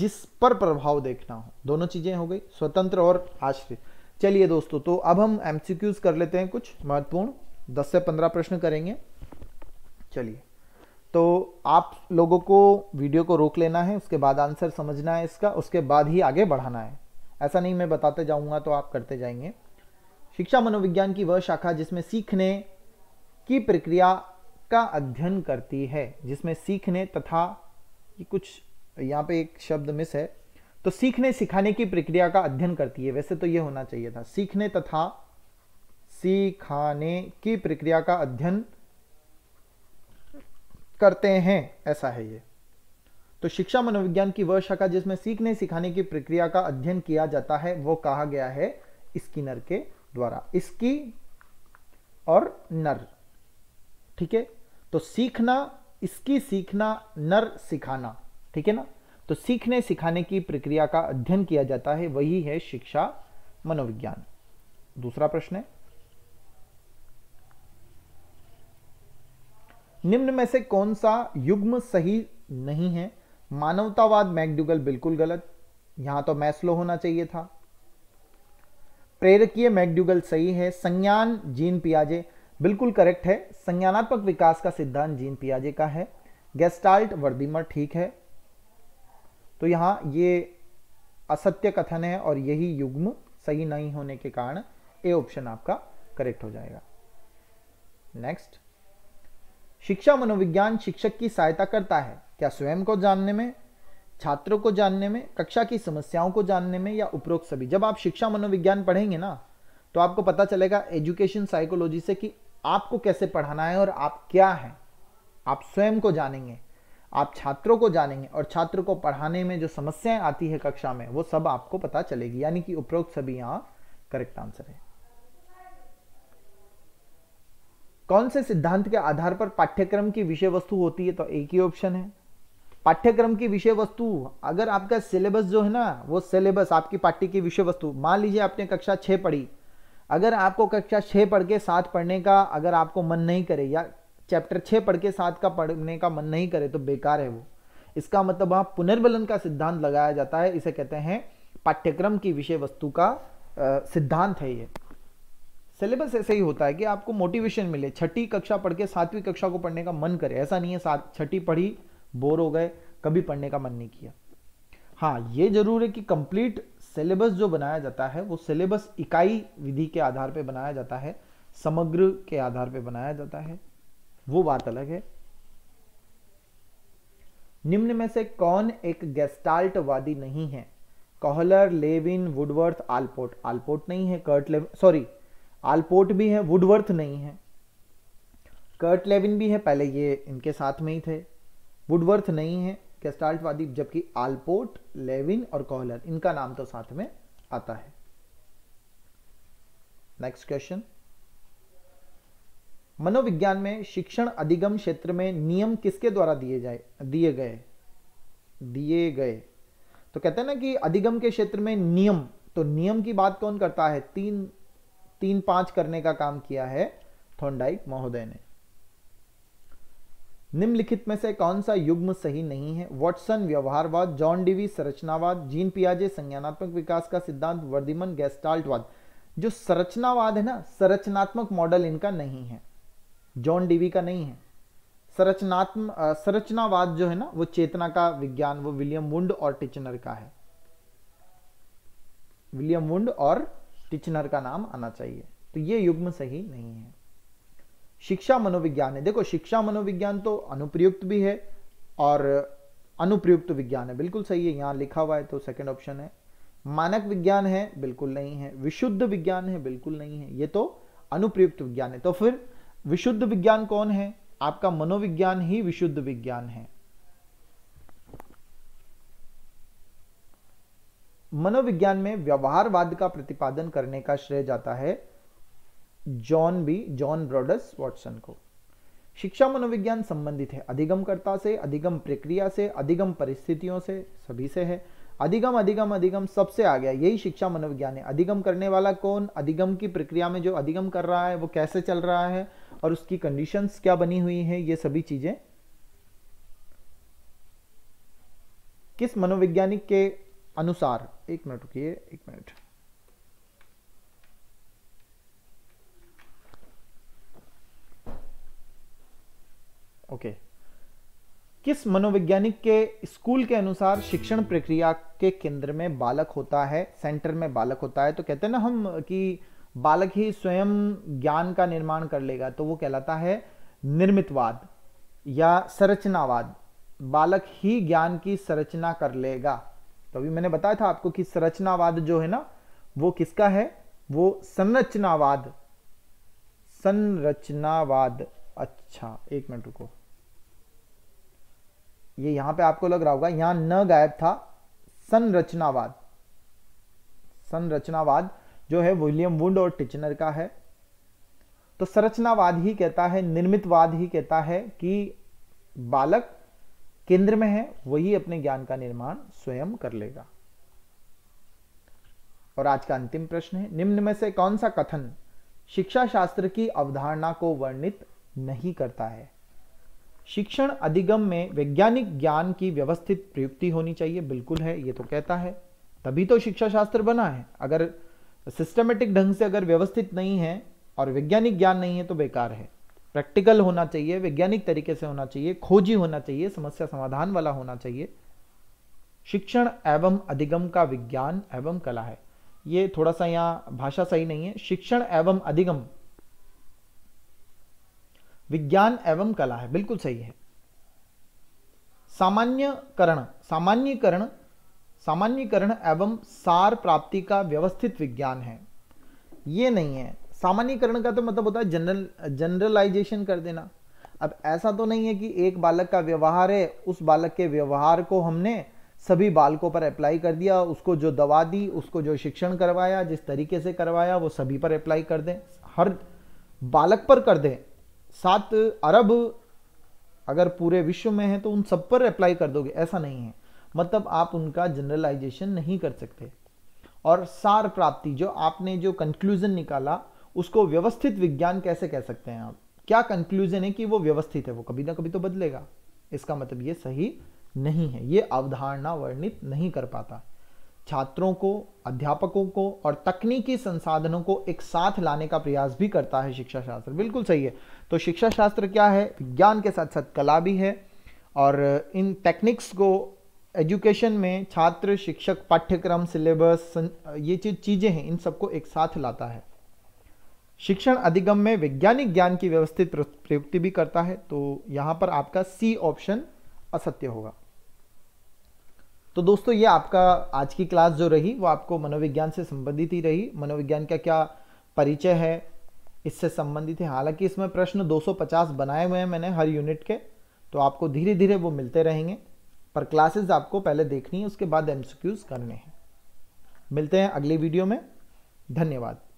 जिस पर प्रभाव देखना हो दोनों चीजें हो गई स्वतंत्र और आश्रित चलिए दोस्तों तो अब हम एम कर लेते हैं कुछ महत्वपूर्ण दस से पंद्रह प्रश्न करेंगे चलिए तो आप लोगों को वीडियो को रोक लेना है उसके बाद आंसर समझना है इसका उसके बाद ही आगे बढ़ाना है ऐसा नहीं मैं बताते जाऊंगा तो आप करते जाएंगे शिक्षा मनोविज्ञान की वह शाखा जिसमें सीखने की प्रक्रिया का अध्ययन करती है जिसमें सीखने तथा कुछ यहाँ पे एक शब्द मिस है तो सीखने सिखाने की प्रक्रिया का अध्ययन करती है वैसे तो यह होना चाहिए था सीखने तथा सिखाने की प्रक्रिया का अध्ययन करते हैं ऐसा है ये तो शिक्षा मनोविज्ञान की वह शाखा जिसमें सीखने सिखाने की प्रक्रिया का अध्ययन किया जाता है वो कहा गया है नर के द्वारा इसकी और नर ठीक है तो सीखना इसकी सीखना नर सिखाना ठीक है ना तो सीखने सिखाने की प्रक्रिया का अध्ययन किया जाता है वही है शिक्षा मनोविज्ञान दूसरा प्रश्न है निम्न में से कौन सा युग्म सही नहीं है मानवतावाद मैकडुगल बिल्कुल गलत यहां तो मैस्लो होना चाहिए था प्रेरकीय मैकडुगल सही है संज्ञान जीन पियाजे बिल्कुल करेक्ट है संज्ञानात्मक विकास का सिद्धांत जीन पियाजे का है गेस्टाल्ट वर्दीमर ठीक है तो यहाँ ये असत्य कथन है और यही युग्म सही नहीं होने के कारण ए ऑप्शन आपका करेक्ट हो जाएगा नेक्स्ट शिक्षा मनोविज्ञान शिक्षक की सहायता करता है क्या स्वयं को जानने में छात्रों को जानने में कक्षा की समस्याओं को जानने में या उपरोक्त सभी जब आप शिक्षा मनोविज्ञान पढ़ेंगे ना तो आपको पता चलेगा एजुकेशन साइकोलॉजी से कि आपको कैसे पढ़ाना है और आप क्या हैं आप स्वयं को जानेंगे आप छात्रों को जानेंगे और छात्र को पढ़ाने में जो समस्याएं आती है कक्षा में वो सब आपको पता चलेगी यानी कि उपरोक्त सभी यहां करेक्ट आंसर है कौन से सिद्धांत के आधार पर पाठ्यक्रम की विषय वस्तु होती है तो एक ही ऑप्शन है पाठ्यक्रम की विषय वस्तु अगर आपका सिलेबस जो है ना वो सिलेबस आपकी पाठ्य की विषय वस्तु मान लीजिए आपने कक्षा छः पढ़ी अगर आपको कक्षा छः पढ़ के साथ पढ़ने का अगर आपको मन नहीं करे या चैप्टर छः पढ़ के सात का पढ़ने का मन नहीं करे तो बेकार है वो इसका मतलब वहाँ पुनर्बलन का सिद्धांत लगाया जाता है इसे कहते हैं पाठ्यक्रम की विषय वस्तु का सिद्धांत है ये सिलेबस ऐसे ही होता है कि आपको मोटिवेशन मिले छठी कक्षा पढ़ के सातवीं कक्षा को पढ़ने का मन करे ऐसा नहीं है सात छठी पढ़ी बोर हो गए कभी पढ़ने का मन नहीं किया हाँ ये जरूर है कि कंप्लीट सिलेबस जो बनाया जाता है वो सिलेबस इकाई विधि के आधार पर बनाया जाता है समग्र के आधार पर बनाया जाता है वो बात अलग है निम्न में से कौन एक गेस्टाल्टवादी नहीं है Kohler Lewin Woodworth Allport Allport नहीं है कर्ट लेव सॉरी आलपोर्ट भी है वुडवर्थ नहीं है कर्ट लेविन भी है पहले ये इनके साथ में ही थे वुडवर्थ नहीं है गेस्टाल्टवादी जबकि आलपोर्ट लेविन और कोहलर इनका नाम तो साथ में आता है नेक्स्ट क्वेश्चन मनोविज्ञान में शिक्षण अधिगम क्षेत्र में नियम किसके द्वारा दिए जाए दिए गए दिए गए तो कहते हैं ना कि अधिगम के क्षेत्र में नियम तो नियम की बात कौन करता है तीन तीन पांच करने का काम किया है थोंडाइक महोदय ने निम्नलिखित में से कौन सा युग्म सही नहीं है वॉटसन व्यवहारवाद जॉन डीवी संरचनावाद जीन पियाजे संज्ञानात्मक विकास का सिद्धांत वर्धिमन गैस्टाल्टवाद जो संरचनावाद है ना संरचनात्मक मॉडल इनका नहीं है जॉन डीवी का नहीं है संरचनात्म संरचनावाद जो है ना वो चेतना का विज्ञान वो विलियम वुंड और टिचनर का है विलियम वुंड और टिचनर का नाम आना चाहिए तो ये युग्म सही नहीं है शिक्षा मनोविज्ञान है देखो शिक्षा मनोविज्ञान तो अनुप्रयुक्त भी है और अनुप्रयुक्त विज्ञान है बिल्कुल सही है यहां लिखा हुआ है तो सेकेंड ऑप्शन है मानक विज्ञान है बिल्कुल नहीं है विशुद्ध विज्ञान है बिल्कुल नहीं है ये तो अनुप्रयुक्त विज्ञान है तो फिर विशुद्ध विज्ञान कौन है आपका मनोविज्ञान ही विशुद्ध विज्ञान है मनोविज्ञान में व्यवहारवाद का प्रतिपादन करने का श्रेय जाता है John B John Broadus Watson को शिक्षा मनोविज्ञान संबंधित है अधिगमकर्ता से अधिगम प्रक्रिया से अधिगम परिस्थितियों से सभी से है अधिगम अधिगम अधिगम सबसे आ गया यही शिक्षा मनोविज्ञान है अधिगम करने वाला कौन अधिगम की प्रक्रिया में जो अधिगम कर रहा है वो कैसे चल रहा है और उसकी कंडीशंस क्या बनी हुई है ये सभी चीजें किस मनोवैज्ञानिक के अनुसार एक मिनट रुकिए एक मिनट ओके किस मनोवैज्ञानिक के स्कूल के अनुसार शिक्षण प्रक्रिया के केंद्र में बालक होता है सेंटर में बालक होता है तो कहते हैं ना हम कि बालक ही स्वयं ज्ञान का निर्माण कर लेगा तो वो कहलाता है निर्मितवाद या संरचनावाद बालक ही ज्ञान की संरचना कर लेगा तो अभी मैंने बताया था आपको कि संरचनावाद जो है ना वो किसका है वो संरचनावाद संरचनावाद अच्छा एक मिनट रुको ये यहां पे आपको लग रहा होगा यहां न गायब था संरचनावाद संरचनावाद जो है विलियम वुड और टिचनर का है तो संरचनावाद ही कहता है निर्मितवाद ही कहता है कि बालक केंद्र में है वही अपने ज्ञान का निर्माण स्वयं कर लेगा और आज का अंतिम प्रश्न है निम्न में से कौन सा कथन शिक्षा शास्त्र की अवधारणा को वर्णित नहीं करता है शिक्षण अधिगम में वैज्ञानिक ज्ञान की व्यवस्थित प्रयुक्ति होनी चाहिए बिल्कुल है ये तो कहता है तभी तो शिक्षा शास्त्र बना है अगर सिस्टमेटिक ढंग से अगर व्यवस्थित नहीं है और वैज्ञानिक ज्ञान नहीं है तो बेकार है प्रैक्टिकल होना चाहिए वैज्ञानिक तरीके से होना चाहिए खोजी होना चाहिए समस्या समाधान वाला होना चाहिए शिक्षण एवं अधिगम का विज्ञान एवं कला है ये थोड़ा सा यहाँ भाषा सही नहीं है शिक्षण एवं अधिगम विज्ञान एवं कला है बिल्कुल सही है सामान्यकरण सामान्यकरण सामान्यकरण एवं सार प्राप्ति का व्यवस्थित विज्ञान है ये नहीं है सामान्यकरण का तो मतलब होता है जनरल जनरलाइजेशन कर देना अब ऐसा तो नहीं है कि एक बालक का व्यवहार है उस बालक के व्यवहार को हमने सभी बालकों पर अप्लाई कर दिया उसको जो दवा दी उसको जो शिक्षण करवाया जिस तरीके से करवाया वो सभी पर अप्लाई कर दें हर बालक पर कर दें सात अरब अगर पूरे विश्व में है तो उन सब पर अप्लाई कर दोगे ऐसा नहीं है मतलब आप उनका जनरलाइजेशन नहीं कर सकते और सार प्राप्ति जो आपने जो कंक्लूजन निकाला उसको व्यवस्थित विज्ञान कैसे कह सकते हैं आप क्या कंक्लूजन है कि वो व्यवस्थित है वो कभी ना कभी तो बदलेगा इसका मतलब ये सही नहीं है ये अवधारणा वर्णित नहीं कर पाता छात्रों को अध्यापकों को और तकनीकी संसाधनों को एक साथ लाने का प्रयास भी करता है शिक्षा शास्त्र बिल्कुल सही है तो शिक्षा शास्त्र क्या है विज्ञान के साथ साथ कला भी है और इन टेक्निक्स को एजुकेशन में छात्र शिक्षक पाठ्यक्रम सिलेबस ये जो चीज़ें हैं इन सबको एक साथ लाता है शिक्षण अधिगम में वैज्ञानिक ज्ञान की व्यवस्थित प्रयुक्ति भी करता है तो यहां पर आपका सी ऑप्शन असत्य होगा तो दोस्तों ये आपका आज की क्लास जो रही वो आपको मनोविज्ञान से संबंधित ही रही मनोविज्ञान का क्या परिचय है इससे संबंधित है हालांकि इसमें प्रश्न 250 बनाए हुए हैं मैंने हर यूनिट के तो आपको धीरे धीरे वो मिलते रहेंगे पर क्लासेस आपको पहले देखनी है उसके बाद एम करने हैं मिलते हैं अगले वीडियो में धन्यवाद